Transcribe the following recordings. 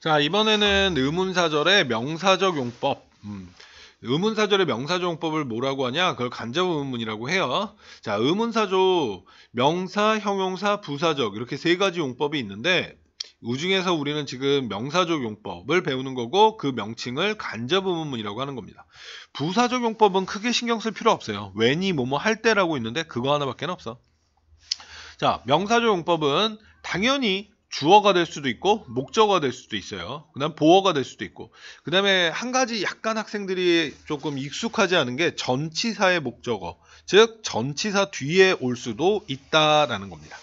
자 이번에는 의문사절의 명사적 용법 음, 의문사절의 명사적 용법을 뭐라고 하냐 그걸 간접 의문이라고 해요 자 의문사조 명사 형용사 부사적 이렇게 세 가지 용법이 있는데 우중에서 우리는 지금 명사적 용법을 배우는 거고 그 명칭을 간접 의문문이라고 하는 겁니다. 부사적 용법은 크게 신경 쓸 필요 없어요. 왠이 뭐뭐 할 때라고 있는데 그거 하나밖에 없어. 자, 명사적 용법은 당연히 주어가 될 수도 있고 목적어가 될 수도 있어요. 그다음 보어가 될 수도 있고. 그다음에 한 가지 약간 학생들이 조금 익숙하지 않은 게 전치사의 목적어, 즉 전치사 뒤에 올 수도 있다라는 겁니다.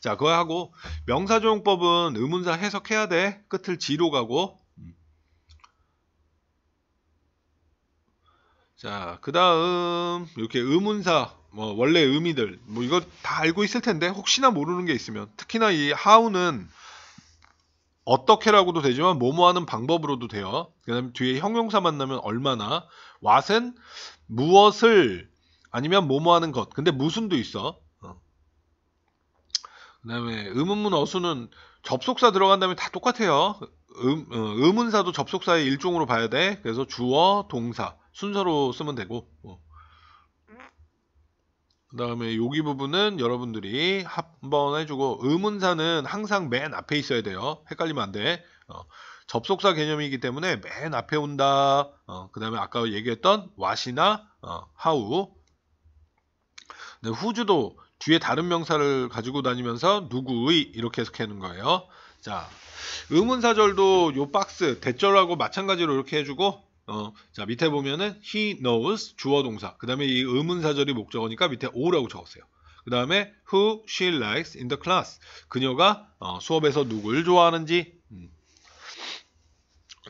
자, 그거 하고 명사조용법은 의문사 해석해야 돼. 끝을 지로 가고. 자, 그다음 이렇게 의문사 뭐 원래 의미들 뭐 이거 다 알고 있을 텐데 혹시나 모르는 게 있으면 특히나 이 하우는 어떻게라고도 되지만 뭐뭐 하는 방법으로도 돼요. 그다음 에 뒤에 형용사 만나면 얼마나 왓은 무엇을 아니면 뭐뭐 하는 것. 근데 무슨도 있어. 어. 그다음에 음음문 어수는 접속사 들어간 다음에 다 똑같아요. 음, 어, 의문사도 접속사의 일종으로 봐야 돼. 그래서 주어, 동사 순서로 쓰면 되고. 어. 그 다음에 여기 부분은 여러분들이 한번 해주고 의문사는 항상 맨 앞에 있어야 돼요. 헷갈리면 안 돼. 어, 접속사 개념이기 때문에 맨 앞에 온다. 어, 그 다음에 아까 얘기했던 what이나 어, how. 네, 후주도 뒤에 다른 명사를 가지고 다니면서 누구의 이렇게 해석하는 거예요. 자, 의문사절도 요 박스 대절하고 마찬가지로 이렇게 해주고 어, 자 밑에 보면은 he knows 주어 동사 그 다음에 이 의문사절이 목적어니까 밑에 o라고 적었어요 그 다음에 who she likes in the class 그녀가 어, 수업에서 누굴 좋아하는지 음.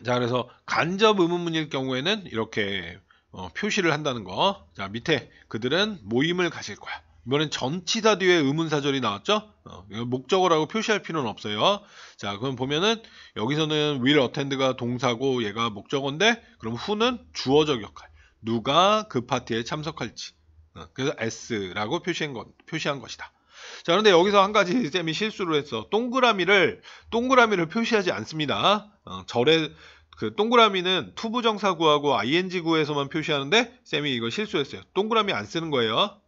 자 그래서 간접 의문문일 경우에는 이렇게 어, 표시를 한다는 거자 밑에 그들은 모임을 가실 거야 이번엔 전치사 뒤에 의문사절이 나왔죠? 어, 목적어라고 표시할 필요는 없어요. 자, 그럼 보면은 여기서는 will attend가 동사고 얘가 목적어인데 그럼 who는 주어적 역할. 누가 그 파티에 참석할지. 어, 그래서 s라고 표시한, 것, 표시한 것이다. 자, 그런데 여기서 한 가지 쌤이 실수를 했어. 동그라미를 동그라미를 표시하지 않습니다. 어, 절에 그 동그라미는 투부정사구하고 ing구에서만 표시하는데 쌤이 이거 실수했어요. 동그라미 안 쓰는 거예요.